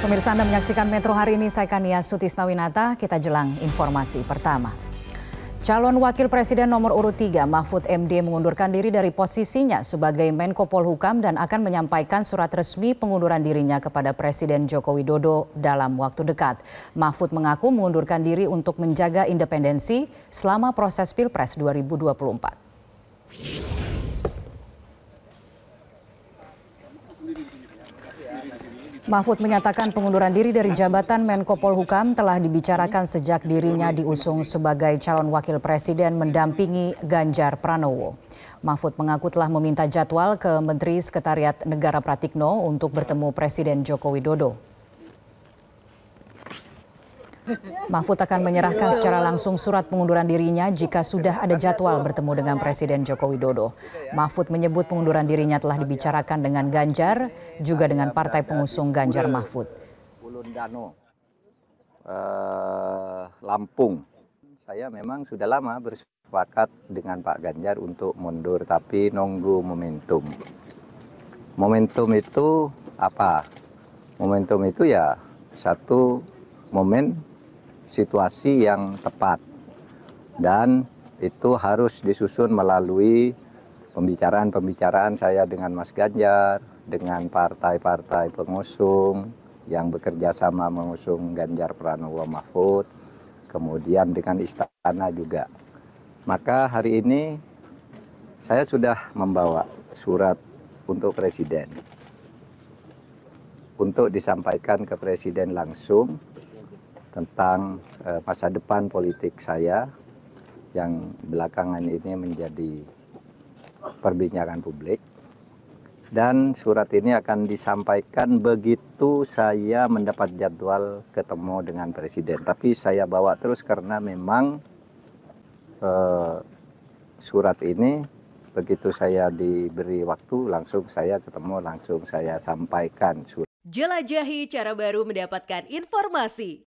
Pemirsa Anda menyaksikan Metro hari ini, saya Kania Sutisnawinata, kita jelang informasi pertama. Calon Wakil Presiden nomor urut 3 Mahfud MD mengundurkan diri dari posisinya sebagai Menko Polhukam dan akan menyampaikan surat resmi pengunduran dirinya kepada Presiden Joko Widodo dalam waktu dekat. Mahfud mengaku mengundurkan diri untuk menjaga independensi selama proses Pilpres 2024. Mahfud menyatakan pengunduran diri dari jabatan Menko Polhukam telah dibicarakan sejak dirinya diusung sebagai calon wakil presiden mendampingi Ganjar Pranowo. Mahfud mengaku telah meminta jadwal ke Menteri Sekretariat Negara Pratikno untuk bertemu Presiden Joko Widodo. Mahfud akan menyerahkan secara langsung surat pengunduran dirinya jika sudah ada jadwal bertemu dengan Presiden Joko Widodo. Mahfud menyebut pengunduran dirinya telah dibicarakan dengan Ganjar, juga dengan partai pengusung Ganjar Mahfud. Eh, Lampung, saya memang sudah lama bersepakat dengan Pak Ganjar untuk mundur, tapi nunggu momentum. Momentum itu apa? Momentum itu ya satu momen situasi yang tepat dan itu harus disusun melalui pembicaraan-pembicaraan saya dengan Mas Ganjar, dengan partai-partai pengusung yang bekerja sama mengusung Ganjar Pranowo Mahfud, kemudian dengan istana juga. Maka hari ini saya sudah membawa surat untuk presiden untuk disampaikan ke presiden langsung tentang uh, masa depan politik saya yang belakangan ini menjadi perbincangan publik. Dan surat ini akan disampaikan begitu saya mendapat jadwal ketemu dengan presiden. Tapi saya bawa terus karena memang uh, surat ini begitu saya diberi waktu langsung saya ketemu langsung saya sampaikan surat. Jelajahi cara baru mendapatkan informasi.